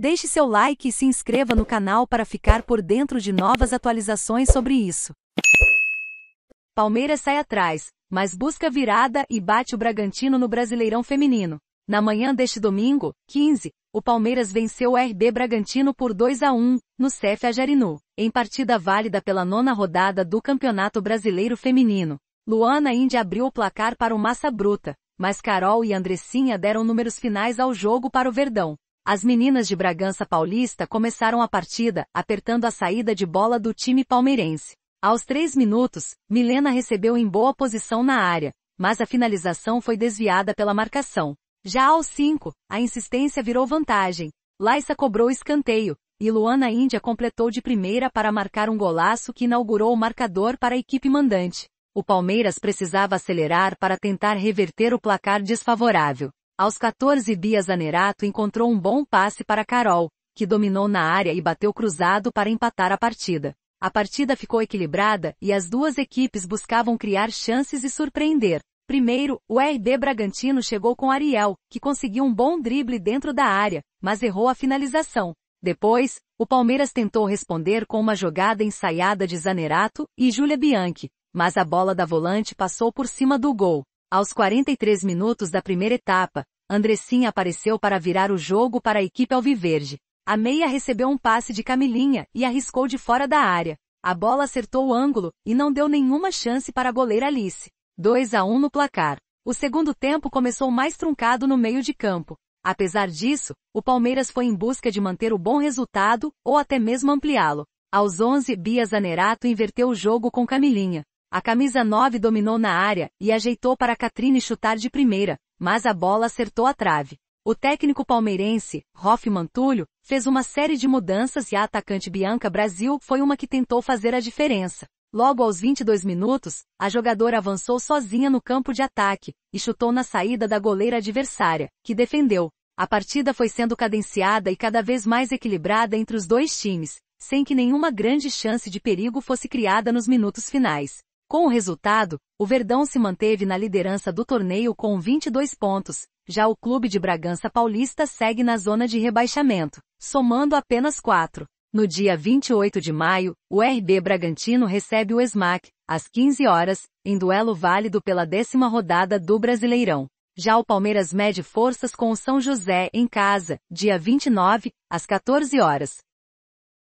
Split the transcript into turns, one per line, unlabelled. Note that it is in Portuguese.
Deixe seu like e se inscreva no canal para ficar por dentro de novas atualizações sobre isso. Palmeiras sai atrás, mas busca virada e bate o Bragantino no Brasileirão Feminino. Na manhã deste domingo, 15, o Palmeiras venceu o RB Bragantino por 2 a 1, no CEF Ajarinu, em partida válida pela nona rodada do Campeonato Brasileiro Feminino. Luana Índia abriu o placar para o Massa Bruta, mas Carol e Andressinha deram números finais ao jogo para o Verdão. As meninas de Bragança Paulista começaram a partida, apertando a saída de bola do time palmeirense. Aos três minutos, Milena recebeu em boa posição na área, mas a finalização foi desviada pela marcação. Já aos cinco, a insistência virou vantagem. Laissa cobrou escanteio, e Luana Índia completou de primeira para marcar um golaço que inaugurou o marcador para a equipe mandante. O Palmeiras precisava acelerar para tentar reverter o placar desfavorável. Aos 14 dias Anerato encontrou um bom passe para Carol, que dominou na área e bateu cruzado para empatar a partida. A partida ficou equilibrada e as duas equipes buscavam criar chances e surpreender. Primeiro, o RB Bragantino chegou com Ariel, que conseguiu um bom drible dentro da área, mas errou a finalização. Depois, o Palmeiras tentou responder com uma jogada ensaiada de Zanerato e Júlia Bianchi, mas a bola da volante passou por cima do gol. Aos 43 minutos da primeira etapa, Andressinha apareceu para virar o jogo para a equipe alviverde. A meia recebeu um passe de Camilinha e arriscou de fora da área. A bola acertou o ângulo e não deu nenhuma chance para a goleira Alice. 2 a 1 no placar. O segundo tempo começou mais truncado no meio de campo. Apesar disso, o Palmeiras foi em busca de manter o bom resultado ou até mesmo ampliá-lo. Aos 11, Bia Zanerato inverteu o jogo com Camilinha. A camisa 9 dominou na área e ajeitou para Catrine chutar de primeira, mas a bola acertou a trave. O técnico palmeirense, Rolf Mantulho, fez uma série de mudanças e a atacante Bianca Brasil foi uma que tentou fazer a diferença. Logo aos 22 minutos, a jogadora avançou sozinha no campo de ataque e chutou na saída da goleira adversária, que defendeu. A partida foi sendo cadenciada e cada vez mais equilibrada entre os dois times, sem que nenhuma grande chance de perigo fosse criada nos minutos finais. Com o resultado, o Verdão se manteve na liderança do torneio com 22 pontos, já o clube de Bragança Paulista segue na zona de rebaixamento, somando apenas 4. No dia 28 de maio, o RB Bragantino recebe o ESMAC, às 15 horas, em duelo válido pela décima rodada do Brasileirão. Já o Palmeiras mede forças com o São José em casa, dia 29, às 14 horas.